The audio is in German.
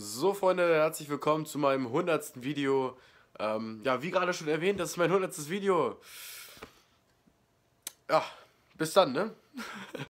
So Freunde, herzlich willkommen zu meinem 100. Video. Ähm, ja, wie gerade schon erwähnt, das ist mein 100. Video. Ja, bis dann, ne?